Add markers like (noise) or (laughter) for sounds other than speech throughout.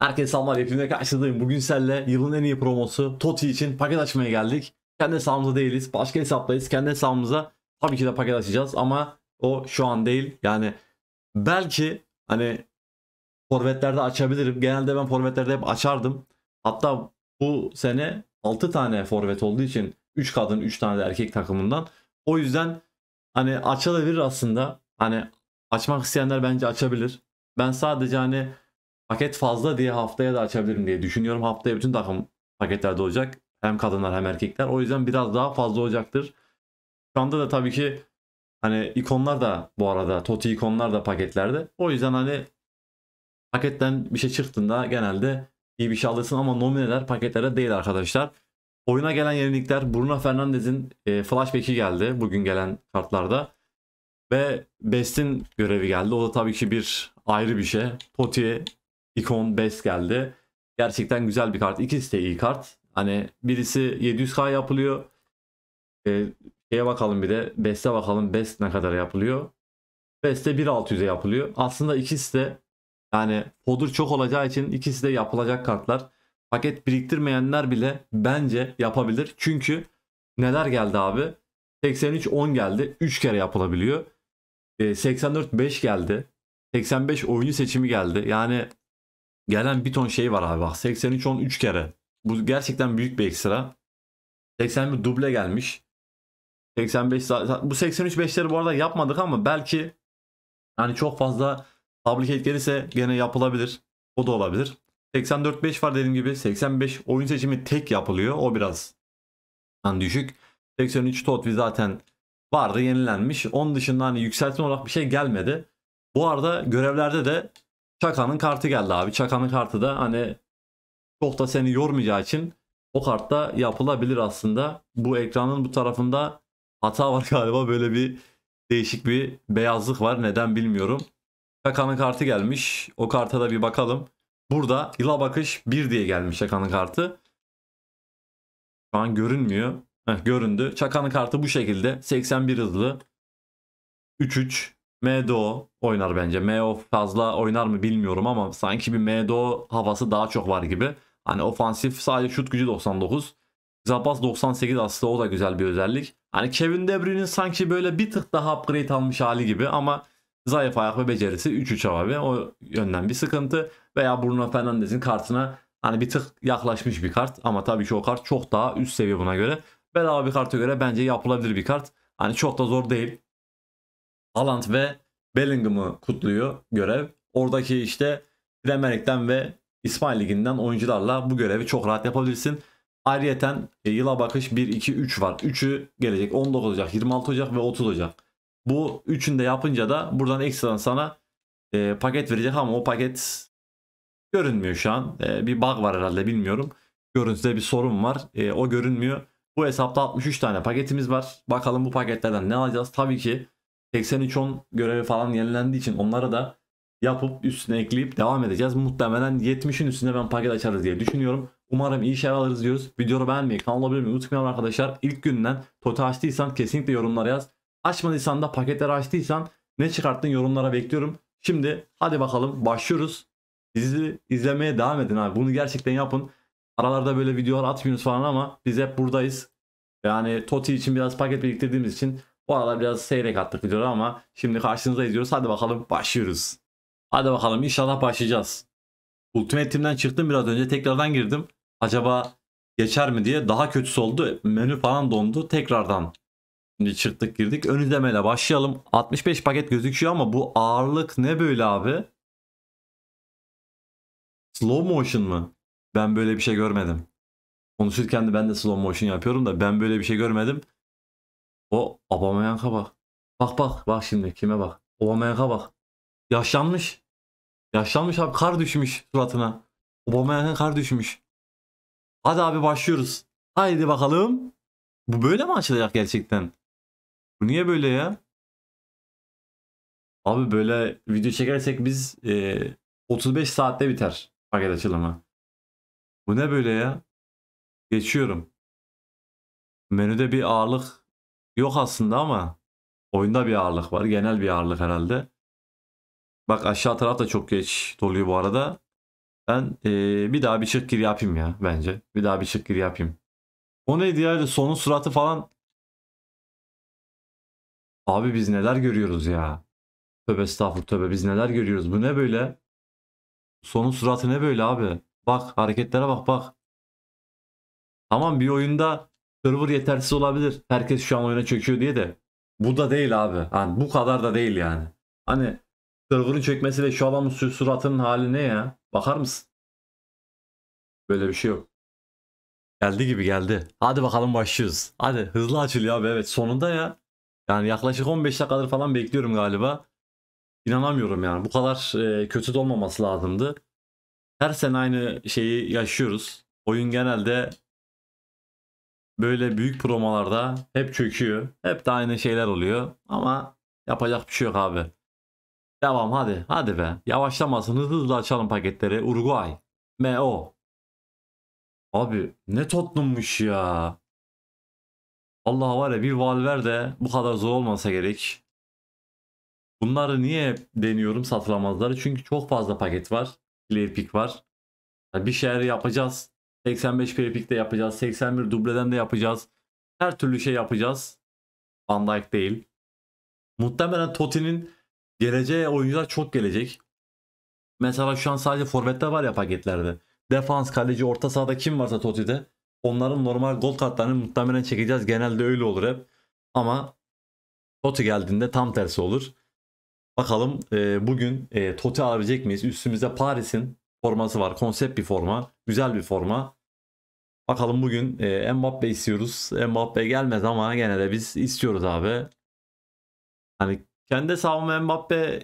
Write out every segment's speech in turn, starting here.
Herkese selamlar hepinize karşınızdayım. Bugün seninle yılın en iyi promosu TOTI için paket açmaya geldik. Kendi hesabımızda değiliz. Başka hesaptayız. Kendi hesabımıza tabii ki de paket açacağız ama o şu an değil. Yani belki hani forvetlerde açabilirim. Genelde ben forvetlerde hep açardım. Hatta bu sene 6 tane forvet olduğu için 3 kadın 3 tane de erkek takımından. O yüzden hani açılabilir aslında. Hani açmak isteyenler bence açabilir. Ben sadece hani paket fazla diye haftaya da açabilirim diye düşünüyorum. Haftaya bütün takım paketlerde olacak. Hem kadınlar hem erkekler. O yüzden biraz daha fazla olacaktır. Şu anda da tabii ki hani ikonlar da bu arada Toti ikonlar da paketlerde. O yüzden hani paketten bir şey çıktığında genelde iyi bir şey alırsın ama nomineler paketlere değil arkadaşlar. Oyuna gelen yenilikler Bruno Fernandes'in e, flashback'i geldi bugün gelen kartlarda. Ve Best'in görevi geldi. O da tabii ki bir ayrı bir şey. Toti'ye Icon 5 geldi. Gerçekten güzel bir kart. İkisi de iyi kart. Hani birisi 700K yapılıyor. Ee, şeye bakalım bir de. Best'e bakalım. Best ne kadar yapılıyor. Best'e 1600'e yapılıyor. Aslında ikisi de yani podur çok olacağı için ikisi de yapılacak kartlar. Paket biriktirmeyenler bile bence yapabilir. Çünkü neler geldi abi? 83 10 geldi. 3 kere yapılabiliyor. E, 84 5 geldi. 85 oyuncu seçimi geldi. Yani gelen bir ton şey var abi bak 83 10 3 kere. Bu gerçekten büyük bir ekstra. 81 duble gelmiş. 85 bu 83 5'leri bu arada yapmadık ama belki hani çok fazla fabricate gelirse gene yapılabilir. O da olabilir. 84 5 var dediğim gibi. 85 oyun seçimi tek yapılıyor. O biraz yani düşük. 83 Totvi zaten vardı yenilenmiş. Onun dışında hani yükseltme olarak bir şey gelmedi. Bu arada görevlerde de Çakan'ın kartı geldi abi. Çakan'ın kartı da hani çok da seni yormayacağı için o kartta yapılabilir aslında. Bu ekranın bu tarafında hata var (laughs) galiba böyle bir değişik bir beyazlık var neden bilmiyorum. Çakan'ın kartı gelmiş. O karta da bir bakalım. Burada yıla bakış 1 diye gelmiş Çakan'ın kartı. Şu an görünmüyor. Heh, göründü. Çakan'ın kartı bu şekilde. 81 hızlı. 3-3. MDO oynar bence. MO fazla oynar mı bilmiyorum ama sanki bir MDO havası daha çok var gibi. Hani ofansif sadece şut gücü 99. Zabas 98 aslında o da güzel bir özellik. Hani Kevin De Bruyne'in sanki böyle bir tık daha upgrade almış hali gibi ama zayıf ayak ve becerisi 3-3 abi. O yönden bir sıkıntı. Veya Bruno Fernandes'in kartına hani bir tık yaklaşmış bir kart. Ama tabii ki o kart çok daha üst seviye buna göre. Bedava bir karta göre bence yapılabilir bir kart. Hani çok da zor değil. Haaland ve Bellingham'ı kutluyor görev. Oradaki işte Premier Lig'den ve İsmail Ligi'nden oyuncularla bu görevi çok rahat yapabilirsin. Ayrıyeten e, yıla bakış 1, 2, 3 var. 3'ü gelecek 19 Ocak, 26 Ocak ve 30 Ocak. Bu üçünü de yapınca da buradan ekstradan sana e, paket verecek ama o paket görünmüyor şu an. E, bir bug var herhalde bilmiyorum. Görüntüde bir sorun var. E, o görünmüyor. Bu hesapta 63 tane paketimiz var. Bakalım bu paketlerden ne alacağız? Tabii ki 83-10 görevi falan yenilendiği için onlara da yapıp üstüne ekleyip devam edeceğiz. Muhtemelen 70'in üstünde ben paket açarız diye düşünüyorum. Umarım iyi şeyler alırız diyoruz. Videoyu beğenmeyi, kanala abone olmayı unutmayalım arkadaşlar. İlk günden totu açtıysan kesinlikle yorumlara yaz. Açmadıysan da paketleri açtıysan ne çıkarttın yorumlara bekliyorum. Şimdi hadi bakalım başlıyoruz. Bizi izlemeye devam edin abi. Bunu gerçekten yapın. Aralarda böyle videolar atmıyoruz falan ama biz hep buradayız. Yani Toti için biraz paket biriktirdiğimiz için bu aralar biraz seyrek attık videoları ama şimdi karşınıza izliyoruz. Hadi bakalım başlıyoruz. Hadi bakalım inşallah başlayacağız. Ultimate Team'den çıktım biraz önce tekrardan girdim. Acaba geçer mi diye daha kötüsü oldu. Menü falan dondu tekrardan. Şimdi çıktık girdik. Ön izlemeyle başlayalım. 65 paket gözüküyor ama bu ağırlık ne böyle abi? Slow motion mı? Ben böyle bir şey görmedim. Konuşurken de ben de slow motion yapıyorum da ben böyle bir şey görmedim. O Aubameyang'a bak. Bak bak bak şimdi kime bak. Aubameyang'a bak. Yaşlanmış. Yaşlanmış abi kar düşmüş suratına. Aubameyang'a kar düşmüş. Hadi abi başlıyoruz. Haydi bakalım. Bu böyle mi açılacak gerçekten? Bu niye böyle ya? Abi böyle video çekersek biz e, 35 saatte biter paket açılımı. Bu ne böyle ya? Geçiyorum. Menüde bir ağırlık yok aslında ama oyunda bir ağırlık var. Genel bir ağırlık herhalde. Bak aşağı taraf da çok geç doluyor bu arada. Ben ee, bir daha bir çık gir yapayım ya bence. Bir daha bir çık gir yapayım. O neydi ya sonun suratı falan. Abi biz neler görüyoruz ya. Töbe estağfurullah töbe, biz neler görüyoruz. Bu ne böyle? Sonun suratı ne böyle abi? Bak hareketlere bak bak. Tamam bir oyunda server yetersiz olabilir. Herkes şu an oyuna çöküyor diye de. Bu da değil abi. Hani bu kadar da değil yani. Hani server'ın çökmesiyle şu adamın suratının hali ne ya? Bakar mısın? Böyle bir şey yok. Geldi gibi geldi. Hadi bakalım başlıyoruz. Hadi hızlı açılıyor abi evet sonunda ya. Yani yaklaşık 15 dakikadır falan bekliyorum galiba. İnanamıyorum yani bu kadar e, kötü de olmaması lazımdı. Her sene aynı şeyi yaşıyoruz. Oyun genelde böyle büyük promolarda hep çöküyor. Hep de aynı şeyler oluyor. Ama yapacak bir şey yok abi. Devam hadi. Hadi be. Yavaşlamasın. Hızlı hızlı açalım paketleri. Uruguay. MO. Abi ne Tottenham'mış ya. Allah var ya bir Valverde bu kadar zor olmasa gerek. Bunları niye deniyorum satılamazları? Çünkü çok fazla paket var. Player pick var. bir şeyler yapacağız. 85 Peripik de yapacağız. 81 dubleden de yapacağız. Her türlü şey yapacağız. Van Dijk değil. Muhtemelen Totti'nin geleceğe oyuncular çok gelecek. Mesela şu an sadece forvette var ya paketlerde. Defans, kaleci, orta sahada kim varsa Totti'de. Onların normal gol kartlarını muhtemelen çekeceğiz. Genelde öyle olur hep. Ama Totti geldiğinde tam tersi olur. Bakalım e, bugün e, Totti alabilecek miyiz? Üstümüzde Paris'in forması var. Konsept bir forma. Güzel bir forma. Bakalım bugün e, Mbappe istiyoruz. Mbappe gelmez ama gene de biz istiyoruz abi. Hani kendi hesabıma Mbappe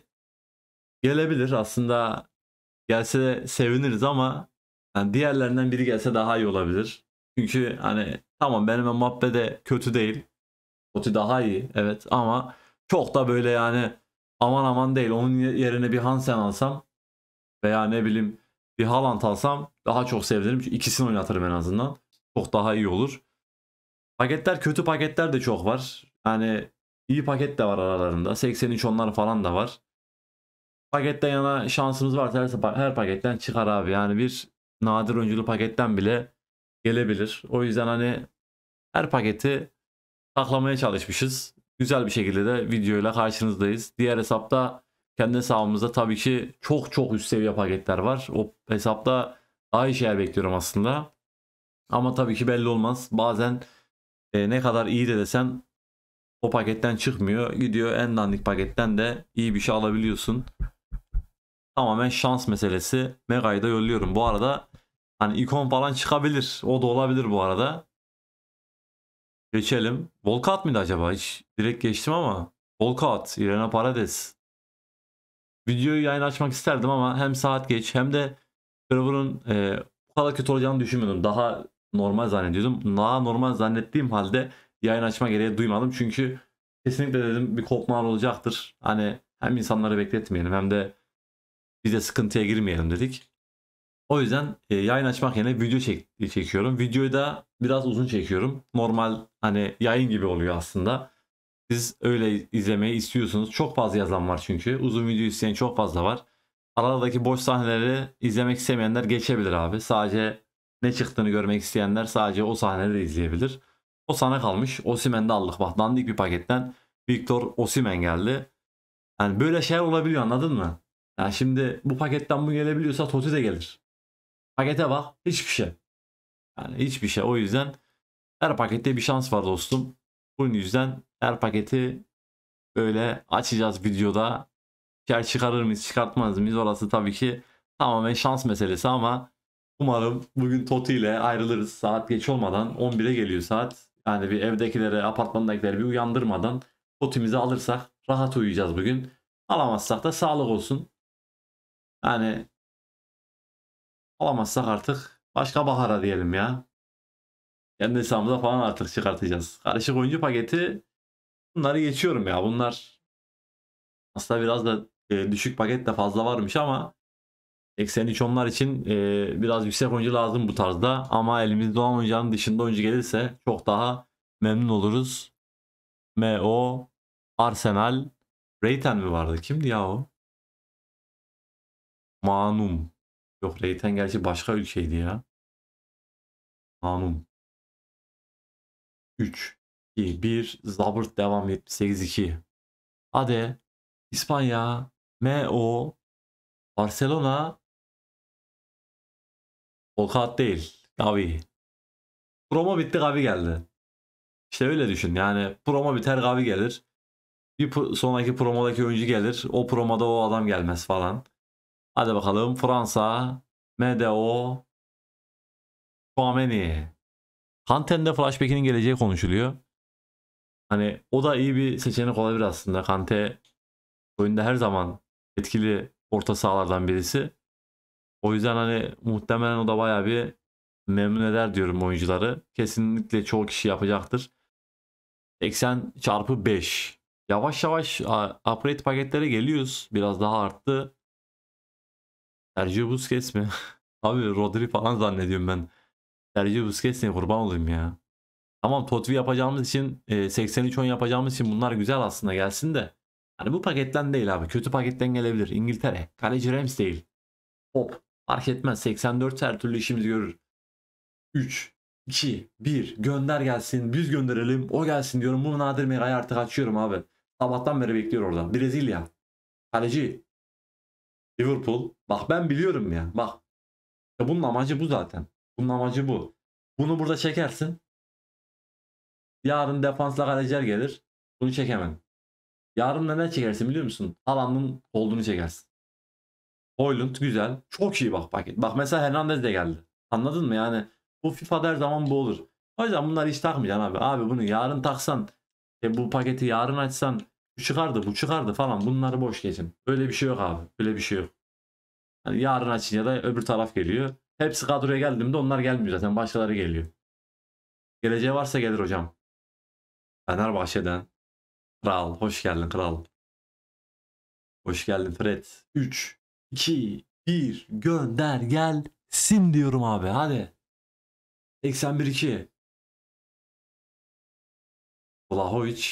gelebilir. Aslında gelse de seviniriz ama yani diğerlerinden biri gelse daha iyi olabilir. Çünkü hani tamam benim Mbappe de kötü değil. Totti daha iyi evet ama çok da böyle yani aman aman değil. Onun yerine bir Hansen alsam veya ne bileyim bir Haaland alsam daha çok sevinirim. Çünkü ikisini oynatırım en azından. Çok daha iyi olur. Paketler kötü paketler de çok var. Yani iyi paket de var aralarında. 83 onlar falan da var. Paketten yana şansımız var. Her, her paketten çıkar abi. Yani bir nadir oyunculu paketten bile gelebilir. O yüzden hani her paketi saklamaya çalışmışız. Güzel bir şekilde de videoyla karşınızdayız. Diğer hesapta kendi hesabımızda tabii ki çok çok üst seviye paketler var. O hesapta daha iyi şeyler bekliyorum aslında. Ama tabii ki belli olmaz. Bazen e, ne kadar iyi de desen o paketten çıkmıyor. Gidiyor en dandik paketten de iyi bir şey alabiliyorsun. Tamamen şans meselesi. Mega'yı da yolluyorum. Bu arada hani ikon falan çıkabilir. O da olabilir bu arada. Geçelim. Volkat mıydı acaba? Hiç direkt geçtim ama. Volkat, Irena Paredes videoyu yayın açmak isterdim ama hem saat geç hem de Trevor'ın e, bu kadar kötü olacağını düşünmüyordum. Daha normal zannediyordum. Daha normal zannettiğim halde yayın açma gereği duymadım. Çünkü kesinlikle dedim bir kopmalar olacaktır. Hani hem insanları bekletmeyelim hem de biz de sıkıntıya girmeyelim dedik. O yüzden e, yayın açmak yerine video çek çekiyorum. Videoyu da biraz uzun çekiyorum. Normal hani yayın gibi oluyor aslında. Siz öyle izlemeyi istiyorsunuz. Çok fazla yazan var çünkü. Uzun video isteyen çok fazla var. Aralardaki boş sahneleri izlemek istemeyenler geçebilir abi. Sadece ne çıktığını görmek isteyenler sadece o sahneleri izleyebilir. O sana kalmış. Osimen'de aldık. Bak dandik bir paketten Victor Osimen geldi. Yani böyle şeyler olabiliyor anladın mı? Yani şimdi bu paketten bu gelebiliyorsa Totti de gelir. Pakete bak hiçbir şey. Yani hiçbir şey. O yüzden her pakette bir şans var dostum. Bunun yüzden her paketi böyle açacağız videoda. Yer çıkarır mıyız çıkartmaz mıyız orası tabii ki tamamen şans meselesi ama umarım bugün Toti ile ayrılırız. Saat geç olmadan 11'e geliyor saat. Yani bir evdekilere apartmandakileri bir uyandırmadan Toti'mizi alırsak rahat uyuyacağız bugün. Alamazsak da sağlık olsun. Yani alamazsak artık başka bahara diyelim ya. Kendi hesabımıza falan artık çıkartacağız. Karışık oyuncu paketi Bunları geçiyorum ya. Bunlar aslında biraz da e, düşük pakette fazla varmış ama ekseni onlar için e, biraz yüksek oyuncu lazım bu tarzda. Ama elimizde olan oyuncunun dışında oyuncu gelirse çok daha memnun oluruz. MO, Arsenal, Reyten mi vardı? Kimdi ya o? Manum. Yok Reyten gerçi başka ülkeydi ya. Manum. 3. 2 1 Zabırt devam 78 2. Ade İspanya MO Barcelona Volkat değil. Gavi. Promo bitti Gavi geldi. İşte öyle düşün yani promo biter Gavi gelir. Bir sonraki promodaki oyuncu gelir. O promoda o adam gelmez falan. Hadi bakalım Fransa MDO Chouameni. Kanten'de flashback'inin geleceği konuşuluyor. Hani o da iyi bir seçenek olabilir aslında. Kante oyunda her zaman etkili orta sahalardan birisi. O yüzden hani muhtemelen o da bayağı bir memnun eder diyorum oyuncuları. Kesinlikle çoğu kişi yapacaktır. Eksen çarpı 5. Yavaş yavaş upgrade paketlere geliyoruz. Biraz daha arttı. Sergio Busquets mi? (laughs) Abi Rodri falan zannediyorum ben. Sergio Busquets'e kurban olayım ya. Tamam Totvi yapacağımız için 83-10 e, yapacağımız için bunlar güzel aslında gelsin de. Hani bu paketten değil abi. Kötü paketten gelebilir. İngiltere. Kaleci Rams değil. Hop. Fark etmez. 84 her türlü işimizi görür. 3, 2, 1. Gönder gelsin. Biz gönderelim. O gelsin diyorum. Bu Nadir Mega'yı artık açıyorum abi. Sabahtan beri bekliyor orada. Brezilya. Kaleci. Liverpool. Bak ben biliyorum ya. Bak. Ya bunun amacı bu zaten. Bunun amacı bu. Bunu burada çekersin. Yarın defansla kaleciler gelir. Bunu çekemem. Yarın da ne çekersin biliyor musun? Haaland'ın olduğunu çekersin. Hoylund güzel. Çok iyi bak paket. Bak mesela Hernandez de geldi. Anladın mı yani? Bu FIFA her zaman bu olur. O yüzden bunları hiç takmayacaksın abi. Abi bunu yarın taksan e bu paketi yarın açsan bu çıkardı bu çıkardı falan bunları boş geçin. Öyle bir şey yok abi. Öyle bir şey yok. Yani yarın açın ya da öbür taraf geliyor. Hepsi kadroya geldiğimde onlar gelmiyor zaten. Başkaları geliyor. Geleceği varsa gelir hocam. Fenerbahçe'den. Kral hoş geldin kral. Hoş geldin Fred. 3, 2, 1 gönder gelsin diyorum abi hadi. 81-2. Vlahovic.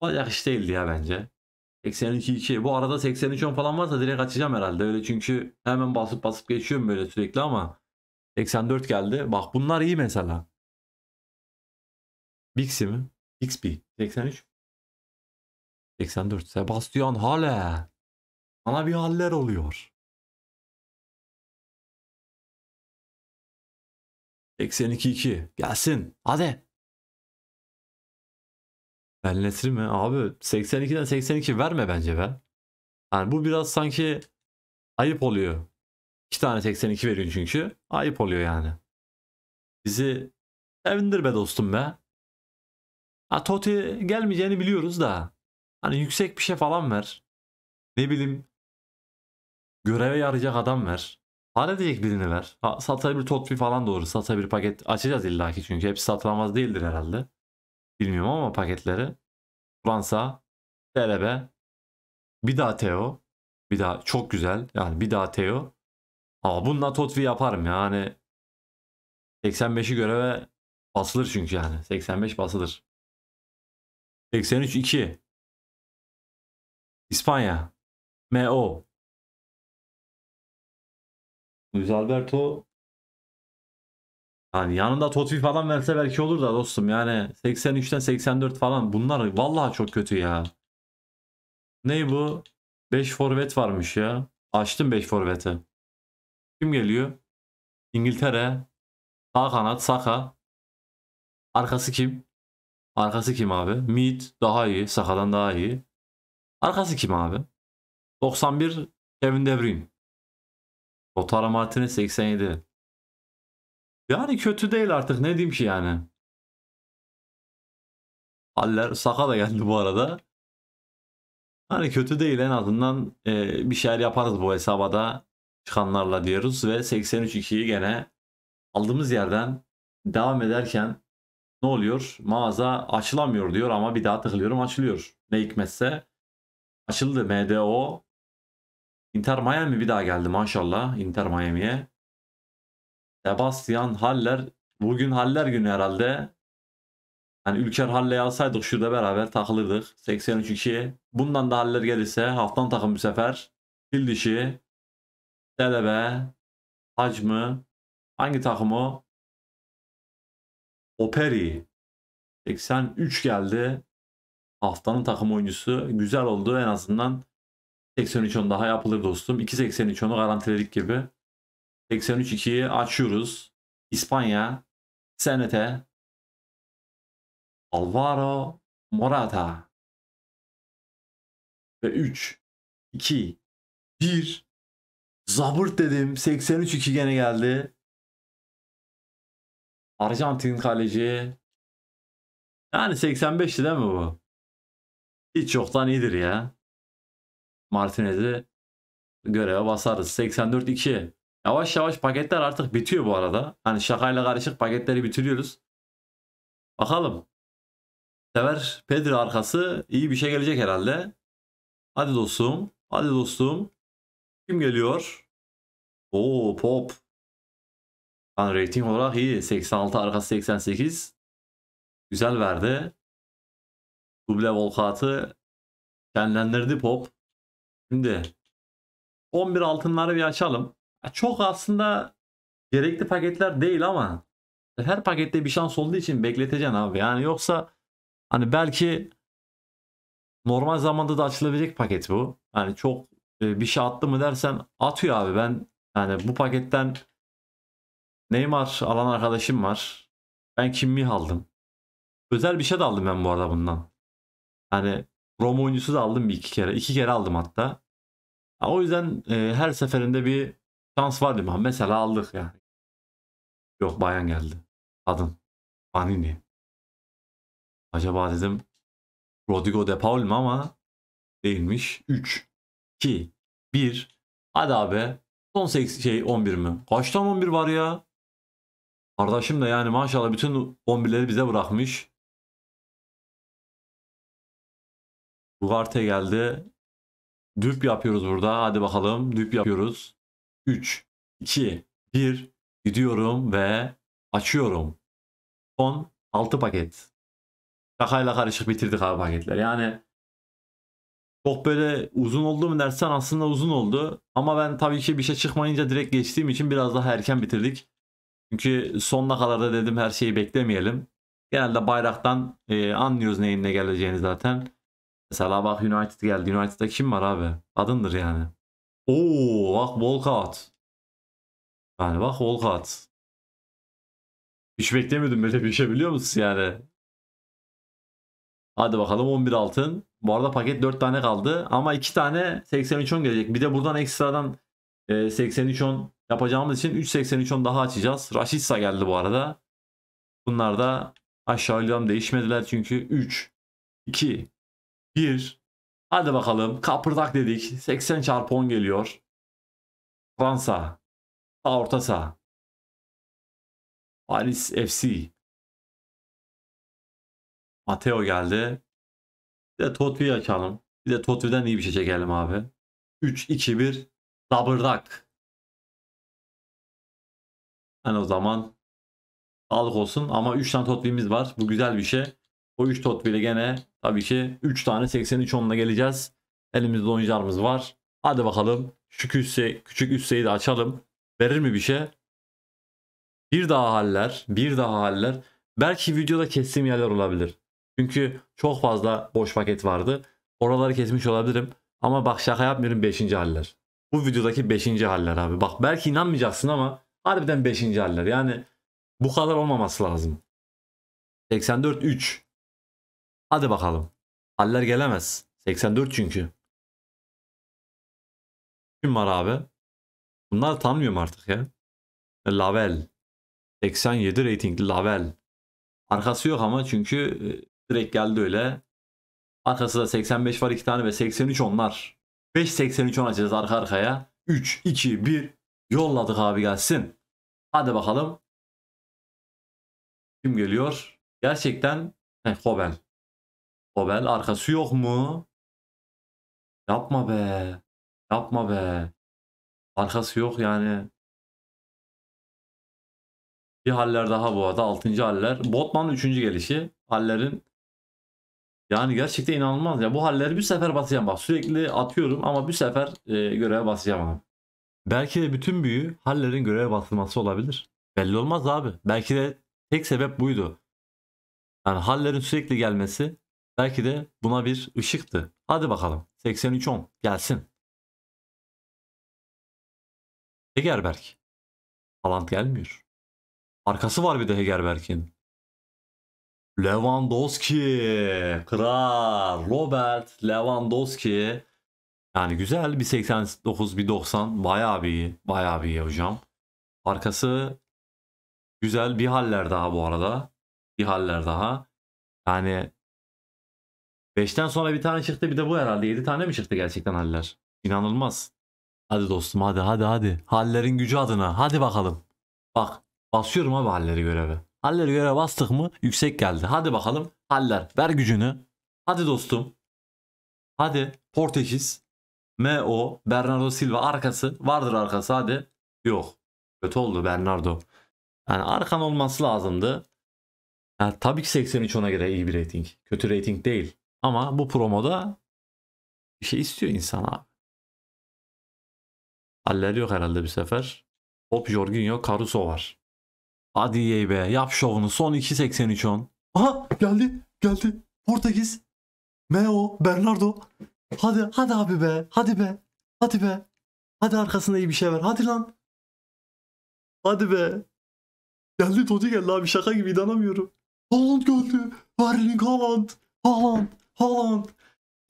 Olacak iş değildi ya bence. 82-2. Bu arada 83-10 falan varsa direkt açacağım herhalde. Öyle çünkü hemen basıp basıp geçiyorum böyle sürekli ama. 84 geldi. Bak bunlar iyi mesela. Bixi mi? Bixby. 83. 84. Sebastian Hale. Bana bir haller oluyor. 82-2. Gelsin. Hadi. El Nesri mi? Abi 82'den 82 verme bence be. Yani bu biraz sanki ayıp oluyor. İki tane 82 veriyorsun çünkü. Ayıp oluyor yani. Bizi sevindir be dostum be. Ha, toti gelmeyeceğini biliyoruz da. Hani yüksek bir şey falan ver. Ne bileyim. Göreve yarayacak adam ver. Para diyecek birini ver. Ha, satay bir Totti falan doğru. Satay bir paket açacağız illaki çünkü. Hepsi satılamaz değildir herhalde. Bilmiyorum ama paketleri. Fransa, TLB, bir daha Teo. Bir daha çok güzel. Yani bir daha Teo. Ama bununla Totvi yaparım yani. 85'i göreve basılır çünkü yani. 85 basılır. 83 2 İspanya MO Luis Alberto yani yanında Totti falan verse belki olur da dostum yani 83'ten 84 falan bunlar vallahi çok kötü ya. Ney bu? 5 forvet varmış ya. Açtım 5 forveti. Kim geliyor? İngiltere. Sağ kanat Saka. Arkası kim? Arkası kim abi? Mid daha iyi. Saka'dan daha iyi. Arkası kim abi? 91 Kevin De Bruyne. Lautaro Martinez 87. Yani kötü değil artık ne diyeyim ki yani. Haller Saka da geldi bu arada. Hani kötü değil en azından e, bir şeyler yaparız bu hesaba da çıkanlarla diyoruz ve 83-2'yi gene aldığımız yerden devam ederken ne oluyor? Mağaza açılamıyor diyor ama bir daha tıklıyorum açılıyor. Ne hikmetse açıldı MDO. Inter Miami bir daha geldi maşallah Inter Miami'ye. Sebastian Haller bugün Haller günü herhalde. Hani Ülker Halle'yi alsaydık şurada beraber takılırdık. 83-2. Bundan da Haller gelirse haftan takım bu sefer. Fil dişi. Delebe. mı Hangi takımı Operi 83 geldi. Haftanın takım oyuncusu. Güzel oldu en azından. 83 10 daha yapılır dostum. 2.83 onu garantiledik gibi. 83 2'yi açıyoruz. İspanya. Senete. Alvaro Morata. Ve 3, 2, 1. Zabırt dedim. 83 2 gene geldi. Arjantin kaleci. Yani 85'ti değil mi bu? Hiç yoktan iyidir ya. Martinez'i göreve basarız. 84-2. Yavaş yavaş paketler artık bitiyor bu arada. Hani şakayla karışık paketleri bitiriyoruz. Bakalım. Sever Pedri arkası iyi bir şey gelecek herhalde. Hadi dostum. Hadi dostum. Kim geliyor? Oo Pop. Yani rating olarak iyi. 86 arkası 88. Güzel verdi. Duble volkatı şenlendirdi pop. Şimdi 11 altınları bir açalım. Çok aslında gerekli paketler değil ama her pakette bir şans olduğu için bekleteceksin abi. Yani yoksa hani belki normal zamanda da açılabilecek paket bu. Yani çok e, bir şey attı mı dersen atıyor abi ben yani bu paketten Neymar alan arkadaşım var. Ben Kimmi aldım. Özel bir şey de aldım ben bu arada bundan. Yani Roma oyuncusu da aldım bir iki kere. İki kere aldım hatta. o yüzden e, her seferinde bir şans vardı. Mesela aldık yani. Yok bayan geldi. Kadın. Panini. Acaba dedim Rodrigo de Paul mu ama değilmiş. 3, 2, 1. Hadi abi. Son 8 şey 11 mi? Kaçta tane 11 var ya? Kardeşim de yani maşallah bütün 11'leri bize bırakmış. Ugarte geldi. Düp yapıyoruz burada. Hadi bakalım. Düp yapıyoruz. 3, 2, 1. Gidiyorum ve açıyorum. Son 6 paket. Şakayla karışık bitirdik abi paketler. Yani çok böyle uzun oldu mu dersen aslında uzun oldu. Ama ben tabii ki bir şey çıkmayınca direkt geçtiğim için biraz daha erken bitirdik. Çünkü sonuna kadar da dedim her şeyi beklemeyelim. Genelde bayraktan e, anlıyoruz neyin ne geleceğini zaten. Mesela bak United geldi. United'da kim var abi? Adındır yani. Oo bak Walcott. Yani bak Walcott. Hiç beklemiyordum böyle bir şey biliyor musunuz yani? Hadi bakalım 11 altın. Bu arada paket 4 tane kaldı ama 2 tane 83 10 gelecek. Bir de buradan ekstradan 83 e, 10 yapacağımız için 3.83.10 daha açacağız. Rashica geldi bu arada. Bunlar da aşağı yukarı değişmediler çünkü 3, 2, 1. Hadi bakalım kapırdak dedik. 80 çarpı 10 geliyor. Fransa. Sağ orta saha. Paris FC. Mateo geldi. Bir de Totvi'yi açalım. Bir de Totvi'den iyi bir şey çekelim abi. 3-2-1 Zabırdak. Hani o zaman sağlık olsun ama 3 tane totbimiz var. Bu güzel bir şey. O 3 totbiyle gene tabii ki 3 tane 83 onla geleceğiz. Elimizde oyuncularımız var. Hadi bakalım şu küsse, küçük üsseyi de açalım. Verir mi bir şey? Bir daha haller, bir daha haller. Belki videoda kestiğim yerler olabilir. Çünkü çok fazla boş paket vardı. Oraları kesmiş olabilirim. Ama bak şaka yapmıyorum 5. haller. Bu videodaki 5. haller abi. Bak belki inanmayacaksın ama Harbiden 5. haller. Yani bu kadar olmaması lazım. 84 3. Hadi bakalım. Haller gelemez. 84 çünkü. Kim var abi? Bunları tanımıyorum artık ya. Lavel. 87 rating Lavel. Arkası yok ama çünkü e, direkt geldi öyle. Arkası da 85 var 2 tane ve 83 onlar. 5 83 on açacağız arka arkaya. 3, 2, 1. Yolladık abi gelsin. Hadi bakalım. Kim geliyor? Gerçekten Heh, Kobel. Kobel arkası yok mu? Yapma be. Yapma be. Arkası yok yani. Bir haller daha bu arada. Altıncı haller. Botman üçüncü gelişi. Hallerin yani gerçekten inanılmaz ya. Bu halleri bir sefer basacağım bak. Sürekli atıyorum ama bir sefer e, göreve basacağım abi. Belki de bütün büyü Haller'in görev basılması olabilir. Belli olmaz abi. Belki de tek sebep buydu. Yani Haller'in sürekli gelmesi belki de buna bir ışıktı. Hadi bakalım. 83-10 gelsin. Hegerberk. Haaland gelmiyor. Arkası var bir de Hegerberk'in. Lewandowski. Kral. Robert Lewandowski. Yani güzel bir 89 bir 90 bayağı bir Bayağı bir iyi hocam. Arkası güzel bir haller daha bu arada. Bir haller daha. Yani 5'ten sonra bir tane çıktı bir de bu herhalde 7 tane mi çıktı gerçekten haller? İnanılmaz. Hadi dostum hadi hadi hadi. Hallerin gücü adına hadi bakalım. Bak basıyorum abi halleri göreve. Halleri göreve bastık mı yüksek geldi. Hadi bakalım haller ver gücünü. Hadi dostum. Hadi Portekiz. MO Bernardo Silva arkası vardır arkası hadi. Yok. Kötü oldu Bernardo. Yani arkan olması lazımdı. Yani tabii ki 83 ona göre iyi bir rating. Kötü rating değil. Ama bu promoda bir şey istiyor insan abi. Halleri yok herhalde bir sefer. Hop Jorginho Caruso var. Hadi yey be yap şovunu son 83 on. Aha geldi geldi. Portekiz. Meo Bernardo. Hadi hadi abi be. Hadi be. Hadi be. Hadi arkasında iyi bir şey var, Hadi lan. Hadi be. Geldi Totti geldi abi şaka gibi inanamıyorum. Haaland geldi. Erling Haaland. Haaland. Haaland.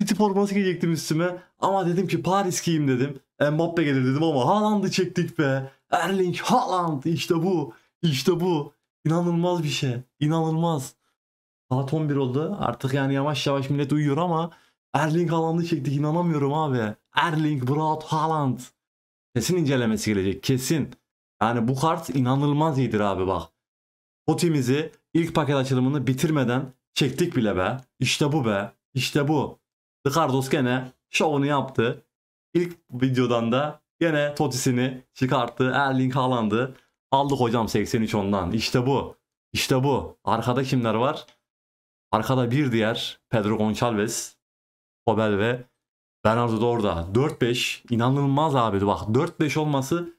City forması giyecektim üstüme. Ama dedim ki Paris giyeyim dedim. Mbappe gelir dedim ama Haaland'ı çektik be. Erling Haaland işte bu. İşte bu. İnanılmaz bir şey. İnanılmaz. Saat 11 oldu. Artık yani yavaş yavaş millet uyuyor ama Erling Haaland'ı çektik inanamıyorum abi. Erling Braut Haaland. Kesin incelemesi gelecek kesin. Yani bu kart inanılmaz iyidir abi bak. Potimizi ilk paket açılımını bitirmeden çektik bile be. İşte bu be. İşte bu. Ricardos gene şovunu yaptı. İlk videodan da gene Totis'ini çıkarttı. Erling Haaland'ı. Aldık hocam 83 ondan. İşte bu. İşte bu. Arkada kimler var? Arkada bir diğer Pedro Gonçalves. Pobel ve Bernardo orada 4-5 inanılmaz abi. Bak 4-5 olması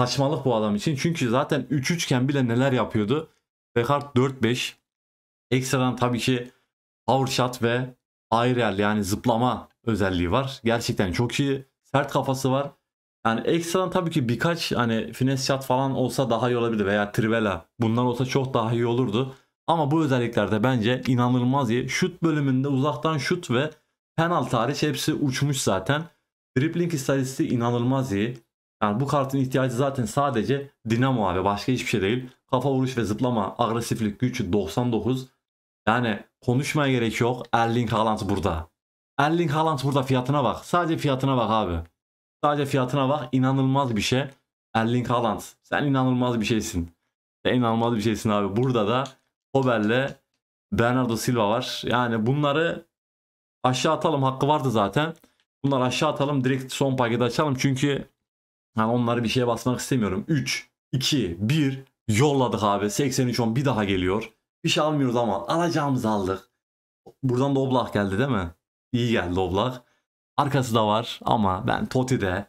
saçmalık bu adam için. Çünkü zaten 3 üçken bile neler yapıyordu. Rekard 4-5. Ekstradan tabii ki power shot ve aerial yani zıplama özelliği var. Gerçekten çok iyi. Sert kafası var. Yani ekstradan tabii ki birkaç hani finesse shot falan olsa daha iyi olabilir veya trivela. Bunlar olsa çok daha iyi olurdu. Ama bu özelliklerde bence inanılmaz iyi. Şut bölümünde uzaktan şut ve Penaltı hariç hepsi uçmuş zaten. Dribbling istatistiği inanılmaz iyi. Yani bu kartın ihtiyacı zaten sadece dinamo abi. Başka hiçbir şey değil. Kafa vuruş ve zıplama, agresiflik gücü 99. Yani konuşmaya gerek yok. Erling Haaland burada. Erling Haaland burada fiyatına bak. Sadece fiyatına bak abi. Sadece fiyatına bak. İnanılmaz bir şey. Erling Haaland. Sen inanılmaz bir şeysin. Sen inanılmaz bir şeysin abi. Burada da Hober'le Bernardo Silva var. Yani bunları Aşağı atalım hakkı vardı zaten. Bunları aşağı atalım direkt son paketi açalım. Çünkü yani onları bir şeye basmak istemiyorum. 3, 2, 1 yolladık abi. 83-10 bir daha geliyor. Bir şey almıyoruz ama alacağımızı aldık. Buradan da Oblak geldi değil mi? İyi geldi Oblak. Arkası da var ama ben Toti'de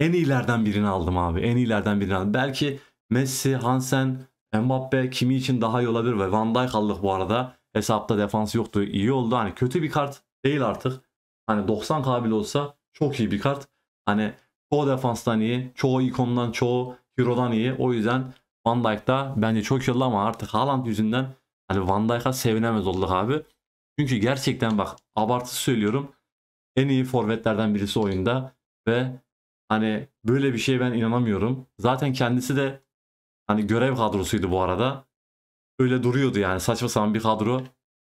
en iyilerden birini aldım abi. En iyilerden birini aldım. Belki Messi, Hansen, Mbappe kimi için daha iyi olabilir ve Van Dijk aldık bu arada. Hesapta defans yoktu. İyi oldu. Hani kötü bir kart değil artık. Hani 90k olsa çok iyi bir kart. Hani çoğu defanstan iyi, çoğu ikondan, çoğu hero'dan iyi. O yüzden Van Dijk da bence çok iyi ama artık Haaland yüzünden hani Van Dijk'a sevinemez olduk abi. Çünkü gerçekten bak abartı söylüyorum. En iyi forvetlerden birisi oyunda ve hani böyle bir şeye ben inanamıyorum. Zaten kendisi de hani görev kadrosuydu bu arada. Öyle duruyordu yani saçma sapan bir kadro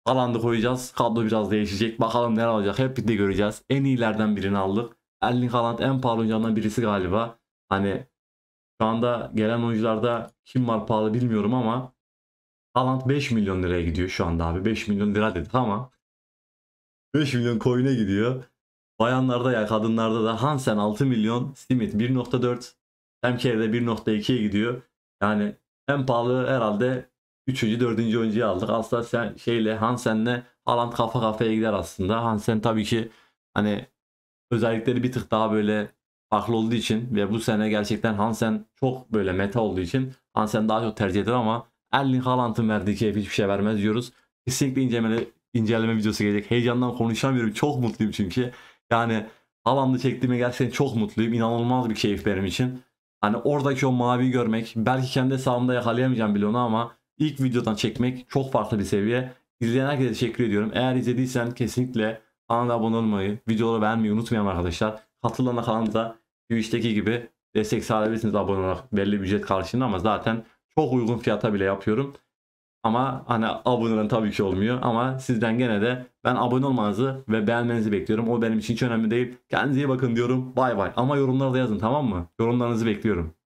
falan koyacağız. Kablo biraz değişecek. Bakalım neler olacak. Hep birlikte göreceğiz. En iyilerden birini aldık. Erling Haaland en pahalı oyunculardan birisi galiba. Hani şu anda gelen oyuncularda kim var pahalı bilmiyorum ama Haaland 5 milyon liraya gidiyor şu anda abi. 5 milyon lira dedik ama 5 milyon coin'e gidiyor. Bayanlarda ya kadınlarda da Hansen 6 milyon, Simit 1.4, Hemker'de 1.2'ye gidiyor. Yani en pahalı herhalde Üçüncü, dördüncü oyuncuyu aldık. Aslında sen şeyle Hansen'le Haaland kafa kafaya gider aslında. Hansen tabii ki hani özellikleri bir tık daha böyle farklı olduğu için ve bu sene gerçekten Hansen çok böyle meta olduğu için Hansen daha çok tercih edilir ama Erling Haaland'ın verdiği keyif hiçbir şey vermez diyoruz. Kesinlikle inceleme, inceleme videosu gelecek. Heyecandan konuşamıyorum. Çok mutluyum çünkü. Yani Haaland'ı çektiğime gerçekten çok mutluyum. İnanılmaz bir keyif benim için. Hani oradaki o mavi görmek belki kendi sağımda yakalayamayacağım bile onu ama ilk videodan çekmek çok farklı bir seviye. İzleyen herkese teşekkür ediyorum. Eğer izlediysen kesinlikle kanala abone olmayı, videoları beğenmeyi unutmayın arkadaşlar. Katılana kanalımıza Twitch'teki gibi destek sağlayabilirsiniz abone olarak belli bir ücret karşılığında ama zaten çok uygun fiyata bile yapıyorum. Ama hani abonelerin tabii ki olmuyor ama sizden gene de ben abone olmanızı ve beğenmenizi bekliyorum. O benim için hiç önemli değil. Kendinize iyi bakın diyorum. Bay bay. Ama yorumlarda yazın tamam mı? Yorumlarınızı bekliyorum.